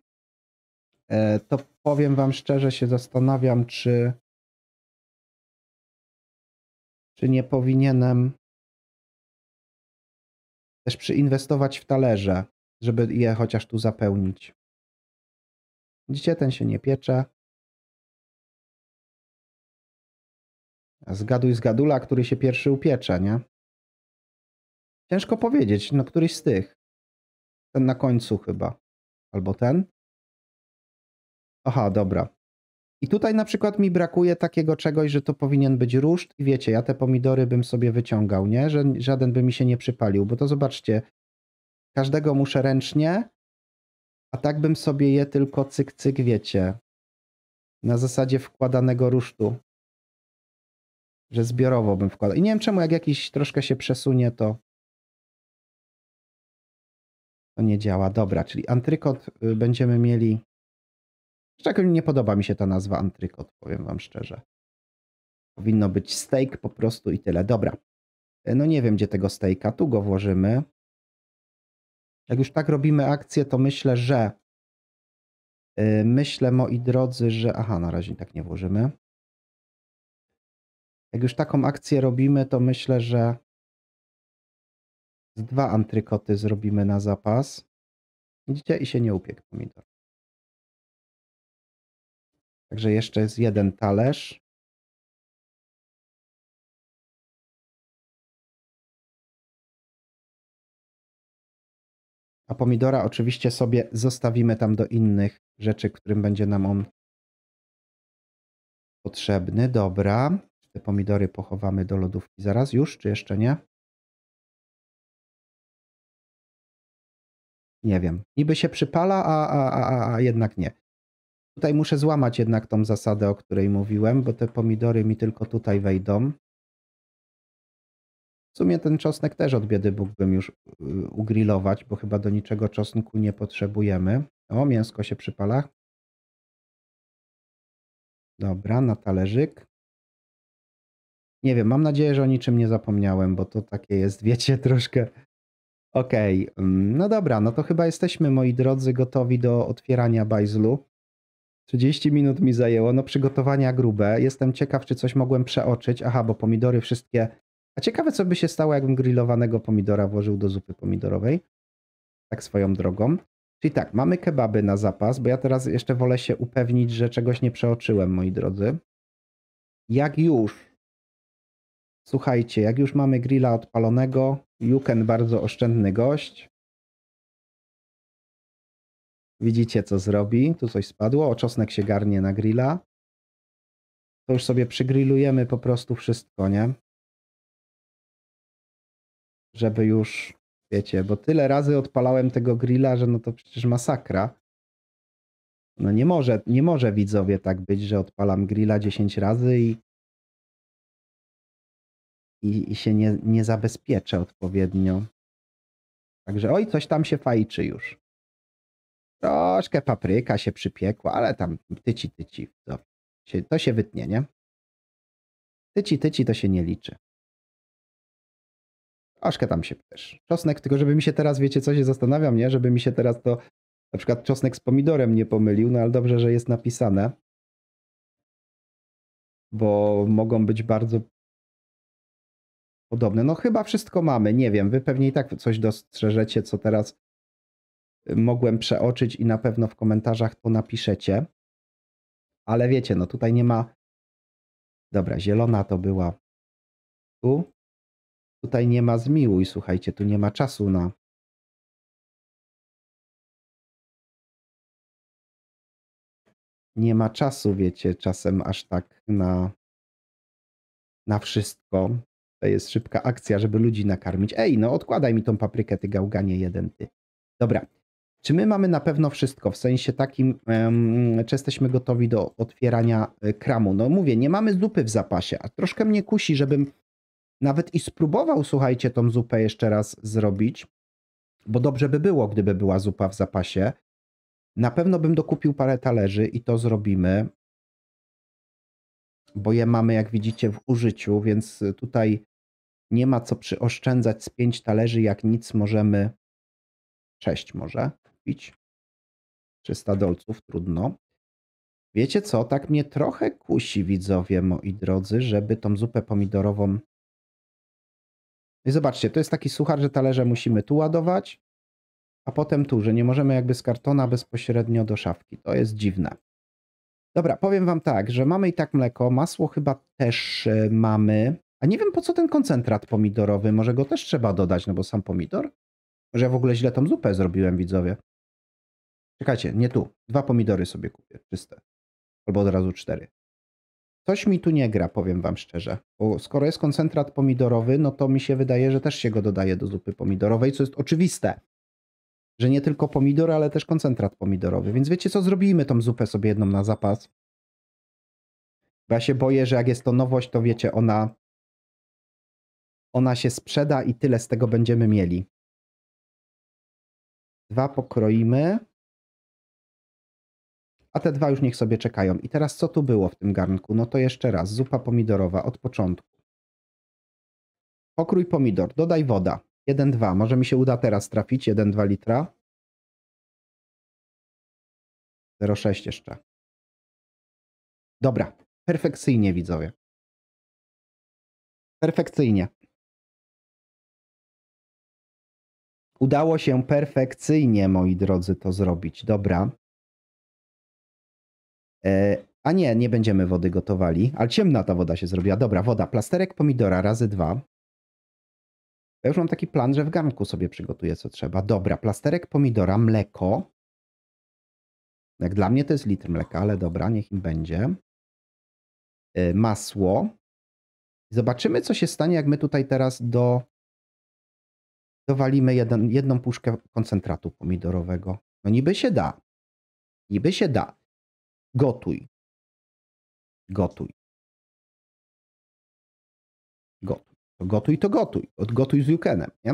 e, to powiem wam szczerze, się zastanawiam, czy czy nie powinienem też przyinwestować w talerze, żeby je chociaż tu zapełnić? Widzicie, ten się nie piecze. Zgaduj z gadula, który się pierwszy upiecze, nie? Ciężko powiedzieć, no któryś z tych. Ten na końcu chyba. Albo ten? Aha, dobra. I tutaj na przykład mi brakuje takiego czegoś, że to powinien być ruszt. I wiecie, ja te pomidory bym sobie wyciągał, nie? Że żaden by mi się nie przypalił, bo to zobaczcie, każdego muszę ręcznie, a tak bym sobie je tylko cyk cyk, wiecie, na zasadzie wkładanego rusztu. Że zbiorowo bym wkładał. I nie wiem czemu, jak jakiś troszkę się przesunie, to to nie działa. Dobra, czyli antrykot y, będziemy mieli Szczególnie nie podoba mi się ta nazwa antrykot, powiem wam szczerze. Powinno być steak po prostu i tyle. Dobra. E, no nie wiem, gdzie tego steaka. Tu go włożymy. Jak już tak robimy akcję, to myślę, że... E, myślę, moi drodzy, że... Aha, na razie tak nie włożymy. Jak już taką akcję robimy, to myślę, że z dwa antrykoty zrobimy na zapas. Widzicie? I się nie upiekł pomidor. Także jeszcze jest jeden talerz. A pomidora oczywiście sobie zostawimy tam do innych rzeczy, którym będzie nam on potrzebny. Dobra. Te pomidory pochowamy do lodówki zaraz już, czy jeszcze nie? Nie wiem. Niby się przypala, a, a, a, a jednak nie. Tutaj muszę złamać jednak tą zasadę, o której mówiłem, bo te pomidory mi tylko tutaj wejdą. W sumie ten czosnek też od biedy mógłbym już y, ugrillować, bo chyba do niczego czosnku nie potrzebujemy. O, mięsko się przypala. Dobra, na talerzyk. Nie wiem, mam nadzieję, że o niczym nie zapomniałem, bo to takie jest, wiecie, troszkę... Okej, okay. Mm, no dobra, no to chyba jesteśmy, moi drodzy, gotowi do otwierania bajzlu. 30 minut mi zajęło, no przygotowania grube. Jestem ciekaw, czy coś mogłem przeoczyć. Aha, bo pomidory wszystkie. A ciekawe, co by się stało, jakbym grillowanego pomidora włożył do zupy pomidorowej. Tak swoją drogą. Czyli tak, mamy kebaby na zapas, bo ja teraz jeszcze wolę się upewnić, że czegoś nie przeoczyłem, moi drodzy. Jak już, słuchajcie, jak już mamy grilla odpalonego, Juken bardzo oszczędny gość, Widzicie, co zrobi. Tu coś spadło. O, czosnek się garnie na grilla. To już sobie przygrillujemy po prostu wszystko, nie? Żeby już, wiecie, bo tyle razy odpalałem tego grilla, że no to przecież masakra. No nie może, nie może widzowie tak być, że odpalam grilla 10 razy i, i, i się nie, nie zabezpieczę odpowiednio. Także oj, coś tam się fajczy już. Troszkę papryka się przypiekła, ale tam tyci, tyci. To się, to się wytnie, nie? Tyci, tyci to się nie liczy. Troszkę tam się też. Czosnek, tylko żeby mi się teraz, wiecie co się zastanawiam, nie? Żeby mi się teraz to na przykład czosnek z pomidorem nie pomylił, no ale dobrze, że jest napisane. Bo mogą być bardzo podobne. No chyba wszystko mamy, nie wiem, wy pewnie i tak coś dostrzeżecie, co teraz mogłem przeoczyć i na pewno w komentarzach to napiszecie. Ale wiecie, no tutaj nie ma. Dobra, zielona to była tu. Tutaj nie ma zmiłuj, słuchajcie, tu nie ma czasu na. Nie ma czasu, wiecie, czasem aż tak na, na wszystko. To jest szybka akcja, żeby ludzi nakarmić. Ej, no odkładaj mi tą paprykę, ty gałganie jeden, ty. Dobra, czy my mamy na pewno wszystko, w sensie takim, czy jesteśmy gotowi do otwierania e, kramu? No mówię, nie mamy zupy w zapasie, a troszkę mnie kusi, żebym nawet i spróbował, słuchajcie, tą zupę jeszcze raz zrobić, bo dobrze by było, gdyby była zupa w zapasie. Na pewno bym dokupił parę talerzy i to zrobimy, bo je mamy, jak widzicie, w użyciu, więc tutaj nie ma co przyoszczędzać z pięć talerzy, jak nic możemy, Cześć, może, kupić. 300 dolców, trudno. Wiecie co, tak mnie trochę kusi widzowie moi drodzy, żeby tą zupę pomidorową... I zobaczcie, to jest taki suchar, że talerze musimy tu ładować, a potem tu, że nie możemy jakby z kartona bezpośrednio do szafki. To jest dziwne. Dobra, powiem wam tak, że mamy i tak mleko, masło chyba też e, mamy. A nie wiem po co ten koncentrat pomidorowy, może go też trzeba dodać, no bo sam pomidor? Może ja w ogóle źle tą zupę zrobiłem, widzowie. Czekajcie, nie tu. Dwa pomidory sobie kupię, czyste. Albo od razu cztery. Coś mi tu nie gra, powiem wam szczerze. Bo skoro jest koncentrat pomidorowy, no to mi się wydaje, że też się go dodaje do zupy pomidorowej, co jest oczywiste. Że nie tylko pomidor, ale też koncentrat pomidorowy. Więc wiecie co, zrobimy tą zupę sobie jedną na zapas. Bo ja się boję, że jak jest to nowość, to wiecie, ona ona się sprzeda i tyle z tego będziemy mieli. Dwa pokroimy a te dwa już niech sobie czekają. I teraz co tu było w tym garnku? No to jeszcze raz, zupa pomidorowa od początku. Pokrój pomidor, dodaj woda. 1,2. Może mi się uda teraz trafić 1,2 litra. 0,6 jeszcze. Dobra, perfekcyjnie widzowie. Perfekcyjnie. Udało się perfekcyjnie, moi drodzy, to zrobić. Dobra. E, a nie, nie będziemy wody gotowali, ale ciemna ta woda się zrobiła. Dobra, woda, plasterek pomidora razy dwa. Ja już mam taki plan, że w garnku sobie przygotuję co trzeba. Dobra, plasterek pomidora, mleko. Jak dla mnie to jest litr mleka, ale dobra, niech im będzie. E, masło. Zobaczymy, co się stanie, jak my tutaj teraz do, dowalimy jeden, jedną puszkę koncentratu pomidorowego. No niby się da. Niby się da gotuj, gotuj. Gotuj. To gotuj to gotuj. Odgotuj z jukenem, nie?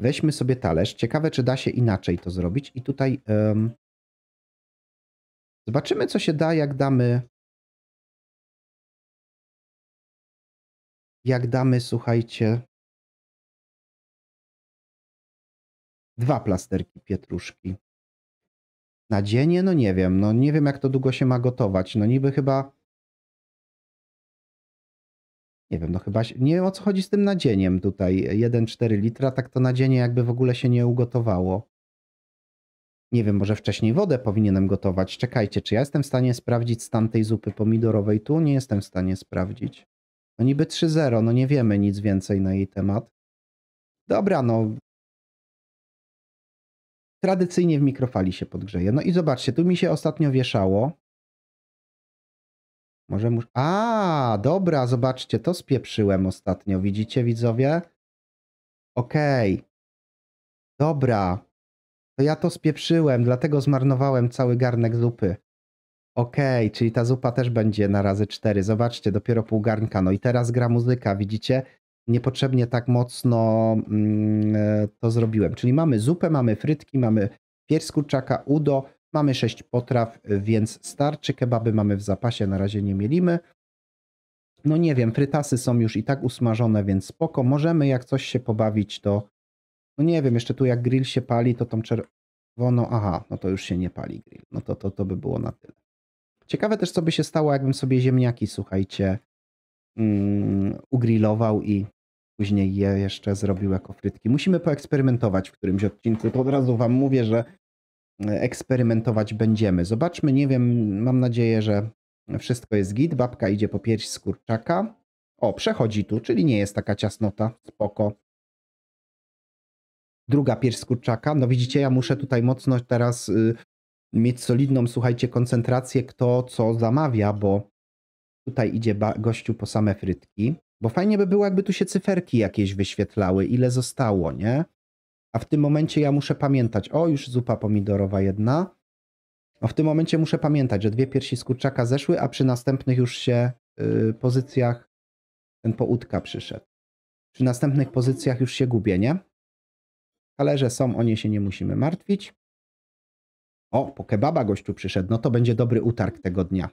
Weźmy sobie talerz. Ciekawe, czy da się inaczej to zrobić. I tutaj um, zobaczymy, co się da, jak damy jak damy, słuchajcie, dwa plasterki pietruszki. Na dzień, no nie wiem, no nie wiem jak to długo się ma gotować, no niby chyba... Nie wiem, no chyba nie wiem o co chodzi z tym nadzieniem tutaj. 1,4 litra, tak to nadzienie jakby w ogóle się nie ugotowało. Nie wiem, może wcześniej wodę powinienem gotować. Czekajcie, czy ja jestem w stanie sprawdzić stan tej zupy pomidorowej? Tu nie jestem w stanie sprawdzić. No niby 3-0, no nie wiemy nic więcej na jej temat. Dobra, no tradycyjnie w mikrofali się podgrzeje. No i zobaczcie, tu mi się ostatnio wieszało. Może muszę... A, dobra, zobaczcie, to spieprzyłem ostatnio. Widzicie, widzowie? Okej. Okay. Dobra. To ja to spieprzyłem, dlatego zmarnowałem cały garnek zupy. Okej, okay, czyli ta zupa też będzie na razy cztery. Zobaczcie, dopiero pół garnka. No i teraz gra muzyka, widzicie? niepotrzebnie tak mocno mm, e, to zrobiłem. Czyli mamy zupę, mamy frytki, mamy pierś kurczaka, udo, mamy sześć potraw, więc starczy. Kebaby mamy w zapasie, na razie nie mielimy. No nie wiem, frytasy są już i tak usmażone, więc spoko. Możemy jak coś się pobawić, to no nie wiem, jeszcze tu jak grill się pali, to tą czerwoną, aha, no to już się nie pali grill. No to, to, to by było na tyle. Ciekawe też, co by się stało, jakbym sobie ziemniaki, słuchajcie, um, ugrillował i Później je jeszcze zrobił jako frytki. Musimy poeksperymentować w którymś odcinku. To od razu wam mówię, że e, eksperymentować będziemy. Zobaczmy, nie wiem, mam nadzieję, że wszystko jest git. Babka idzie po pierś z kurczaka. O, przechodzi tu, czyli nie jest taka ciasnota. Spoko. Druga pierś z kurczaka. No widzicie, ja muszę tutaj mocno teraz y, mieć solidną, słuchajcie, koncentrację, kto co zamawia, bo tutaj idzie gościu po same frytki. Bo fajnie by było, jakby tu się cyferki jakieś wyświetlały, ile zostało, nie? A w tym momencie ja muszę pamiętać, o już zupa pomidorowa jedna. A w tym momencie muszę pamiętać, że dwie piersi z kurczaka zeszły, a przy następnych już się yy, pozycjach ten poutka przyszedł. Przy następnych pozycjach już się gubię, nie? Ale że są, o nie się nie musimy martwić. O, po kebaba gościu przyszedł, no to będzie dobry utarg tego dnia.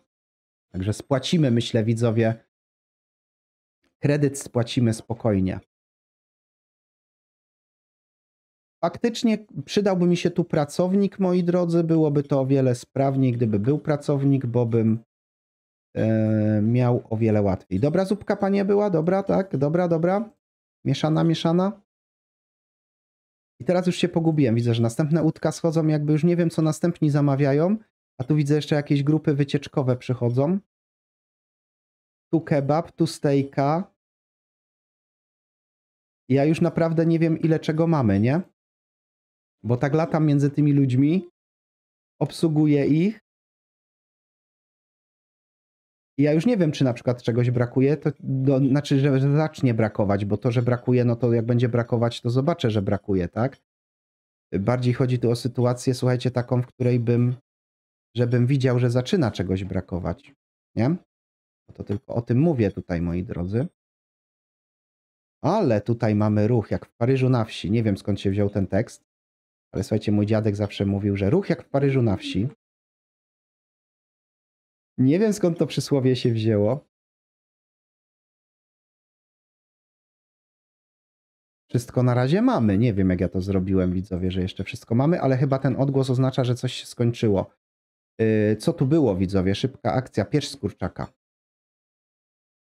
Także spłacimy, myślę, widzowie, kredyt spłacimy spokojnie. Faktycznie przydałby mi się tu pracownik, moi drodzy. Byłoby to o wiele sprawniej, gdyby był pracownik, bo bym e, miał o wiele łatwiej. Dobra zupka panie była? Dobra, tak? Dobra, dobra. Mieszana, mieszana. I teraz już się pogubiłem. Widzę, że następne łódka schodzą, jakby już nie wiem, co następni zamawiają. A tu widzę jeszcze jakieś grupy wycieczkowe przychodzą. Tu kebab, tu stejka ja już naprawdę nie wiem, ile czego mamy, nie? Bo tak latam między tymi ludźmi, obsługuję ich. I ja już nie wiem, czy na przykład czegoś brakuje, to do, znaczy, że zacznie brakować, bo to, że brakuje, no to jak będzie brakować, to zobaczę, że brakuje, tak? Bardziej chodzi tu o sytuację, słuchajcie, taką, w której bym, żebym widział, że zaczyna czegoś brakować, nie? Bo to tylko o tym mówię tutaj, moi drodzy. Ale tutaj mamy ruch, jak w Paryżu na wsi. Nie wiem skąd się wziął ten tekst, ale słuchajcie, mój dziadek zawsze mówił, że ruch jak w Paryżu na wsi. Nie wiem skąd to przysłowie się wzięło. Wszystko na razie mamy. Nie wiem, jak ja to zrobiłem, widzowie, że jeszcze wszystko mamy, ale chyba ten odgłos oznacza, że coś się skończyło. Yy, co tu było, widzowie? Szybka akcja, pierś z kurczaka.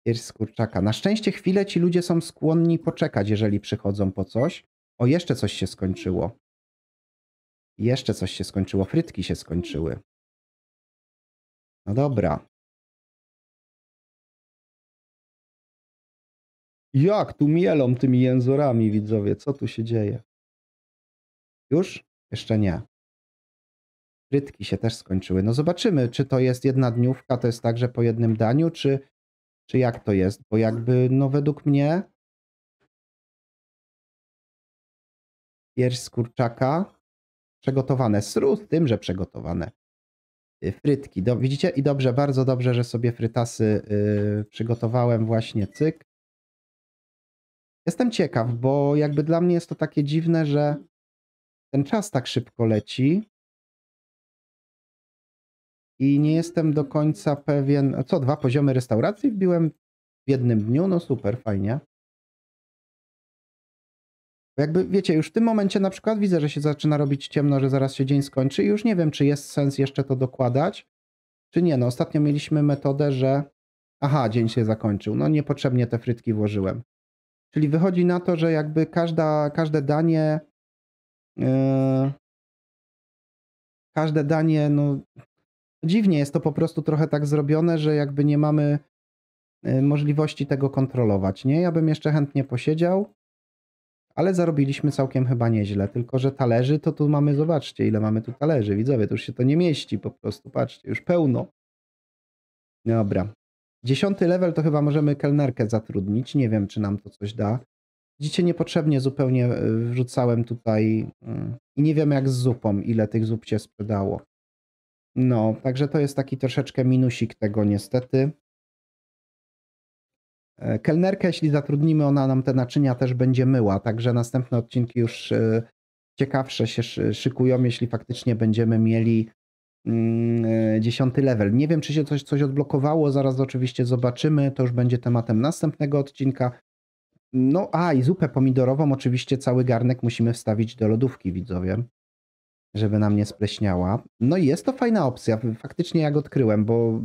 Pierś z kurczaka. Na szczęście chwilę ci ludzie są skłonni poczekać, jeżeli przychodzą po coś. O, jeszcze coś się skończyło. Jeszcze coś się skończyło. Frytki się skończyły. No dobra. Jak tu mielą tymi jęzorami, widzowie? Co tu się dzieje? Już? Jeszcze nie. Frytki się też skończyły. No zobaczymy, czy to jest jedna dniówka, to jest także po jednym daniu, czy czy jak to jest? Bo jakby, no według mnie pierś z kurczaka przegotowane, sru z tym, że przegotowane. Y, frytki, Do, widzicie? I dobrze, bardzo dobrze, że sobie frytasy y, przygotowałem właśnie, cyk. Jestem ciekaw, bo jakby dla mnie jest to takie dziwne, że ten czas tak szybko leci i nie jestem do końca pewien. Co, dwa poziomy restauracji wbiłem w jednym dniu? No super, fajnie. Jakby wiecie, już w tym momencie na przykład widzę, że się zaczyna robić ciemno, że zaraz się dzień skończy i już nie wiem, czy jest sens jeszcze to dokładać, czy nie. No ostatnio mieliśmy metodę, że aha, dzień się zakończył, no niepotrzebnie te frytki włożyłem. Czyli wychodzi na to, że jakby każda, każde danie yy każde danie, no dziwnie jest to po prostu trochę tak zrobione, że jakby nie mamy y, możliwości tego kontrolować, nie? Ja bym jeszcze chętnie posiedział, ale zarobiliśmy całkiem chyba nieźle, tylko że talerzy to tu mamy, zobaczcie ile mamy tu talerzy, widzowie, to już się to nie mieści po prostu, patrzcie, już pełno. Dobra. Dziesiąty level to chyba możemy kelnerkę zatrudnić, nie wiem czy nam to coś da. Widzicie, niepotrzebnie zupełnie y, wrzucałem tutaj mm, i nie wiem jak z zupą, ile tych zup się sprzedało. No, także to jest taki troszeczkę minusik tego niestety. E, kelnerkę, jeśli zatrudnimy, ona nam te naczynia też będzie myła, także następne odcinki już e, ciekawsze się szykują, jeśli faktycznie będziemy mieli mm, e, dziesiąty level. Nie wiem, czy się coś, coś odblokowało, zaraz oczywiście zobaczymy, to już będzie tematem następnego odcinka. No a i zupę pomidorową oczywiście cały garnek musimy wstawić do lodówki, widzowie żeby nam nie spleśniała. No i jest to fajna opcja, faktycznie jak odkryłem, bo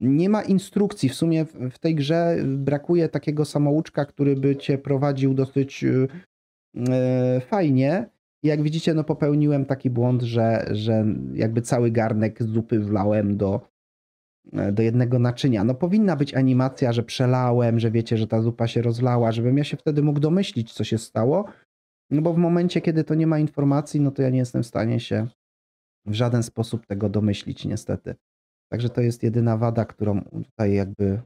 nie ma instrukcji. W sumie w tej grze brakuje takiego samouczka, który by cię prowadził dosyć y, y, fajnie. Jak widzicie, no popełniłem taki błąd, że, że jakby cały garnek zupy wlałem do, do jednego naczynia. No powinna być animacja, że przelałem, że wiecie, że ta zupa się rozlała, żebym ja się wtedy mógł domyślić, co się stało. No bo w momencie, kiedy to nie ma informacji, no to ja nie jestem w stanie się w żaden sposób tego domyślić, niestety. Także to jest jedyna wada, którą tutaj jakby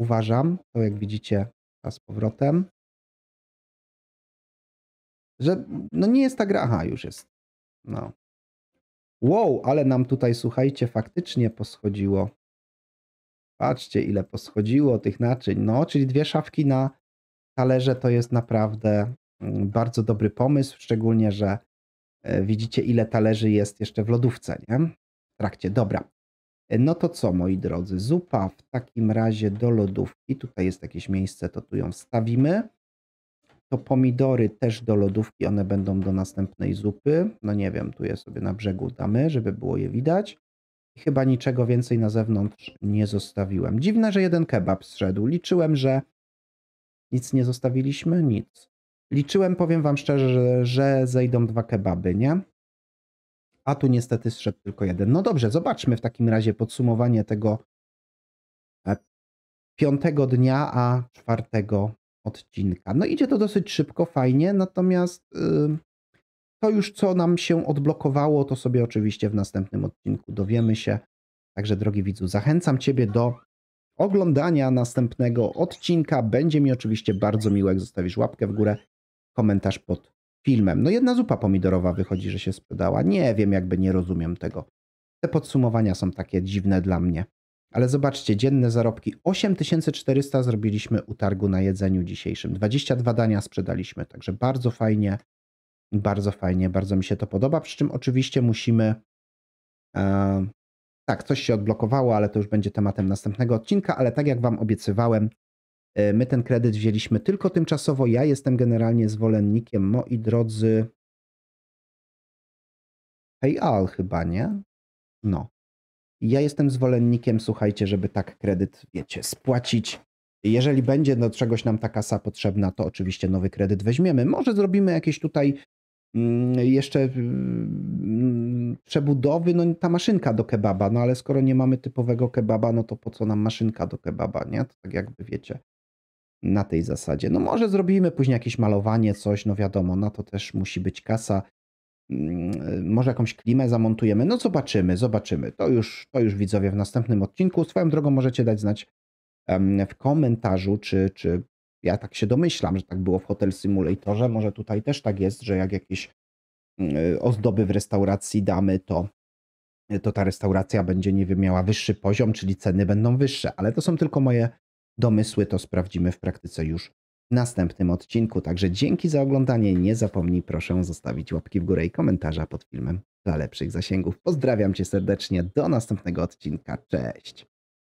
uważam. To jak widzicie, a z powrotem. Że no nie jest ta gra. Aha, już jest. No. Wow, ale nam tutaj, słuchajcie, faktycznie poschodziło. Patrzcie, ile poschodziło tych naczyń. No, czyli dwie szafki na talerze to jest naprawdę Mm, bardzo dobry pomysł, szczególnie, że e, widzicie ile talerzy jest jeszcze w lodówce, nie? W trakcie, dobra. E, no to co, moi drodzy, zupa w takim razie do lodówki, tutaj jest jakieś miejsce, to tu ją wstawimy. To pomidory też do lodówki, one będą do następnej zupy. No nie wiem, tu je sobie na brzegu damy, żeby było je widać. I chyba niczego więcej na zewnątrz nie zostawiłem. Dziwne, że jeden kebab zszedł. Liczyłem, że nic nie zostawiliśmy, nic. Liczyłem, powiem wam szczerze, że, że zejdą dwa kebaby, nie? A tu niestety zszedł tylko jeden. No dobrze, zobaczmy w takim razie podsumowanie tego e, piątego dnia, a czwartego odcinka. No idzie to dosyć szybko, fajnie, natomiast y, to już co nam się odblokowało, to sobie oczywiście w następnym odcinku dowiemy się. Także drogi widzu, zachęcam Ciebie do oglądania następnego odcinka. Będzie mi oczywiście bardzo miło, jak zostawisz łapkę w górę, komentarz pod filmem. No jedna zupa pomidorowa wychodzi, że się sprzedała. Nie wiem, jakby nie rozumiem tego. Te podsumowania są takie dziwne dla mnie. Ale zobaczcie, dzienne zarobki 8400 zrobiliśmy u targu na jedzeniu dzisiejszym. 22 dania sprzedaliśmy, także bardzo fajnie, bardzo fajnie, bardzo mi się to podoba. Przy czym oczywiście musimy. E, tak, coś się odblokowało, ale to już będzie tematem następnego odcinka. Ale tak jak Wam obiecywałem, E, my ten kredyt wzięliśmy tylko tymczasowo. Ja jestem generalnie zwolennikiem, moi drodzy, PayAll chyba, nie? No. Ja jestem zwolennikiem, słuchajcie, żeby tak kredyt, wiecie, spłacić. Jeżeli będzie do czegoś nam ta kasa potrzebna, to oczywiście nowy kredyt weźmiemy. Może zrobimy jakieś tutaj mm, jeszcze mm, przebudowy, no ta maszynka do kebaba, no ale skoro nie mamy typowego kebaba, no to po co nam maszynka do kebaba, nie? To tak jakby wiecie na tej zasadzie. No może zrobimy później jakieś malowanie, coś, no wiadomo, na no to też musi być kasa. Mm, może jakąś klimę zamontujemy. No zobaczymy, zobaczymy. To już, to już widzowie w następnym odcinku. Swoją drogą możecie dać znać w komentarzu, czy, czy ja tak się domyślam, że tak było w Hotel Simulatorze. Może tutaj też tak jest, że jak jakieś mm, ozdoby w restauracji damy, to, to ta restauracja będzie, nie wiem, miała wyższy poziom, czyli ceny będą wyższe. Ale to są tylko moje domysły to sprawdzimy w praktyce już w następnym odcinku. Także dzięki za oglądanie. Nie zapomnij proszę zostawić łapki w górę i komentarza pod filmem dla lepszych zasięgów. Pozdrawiam Cię serdecznie. Do następnego odcinka. Cześć.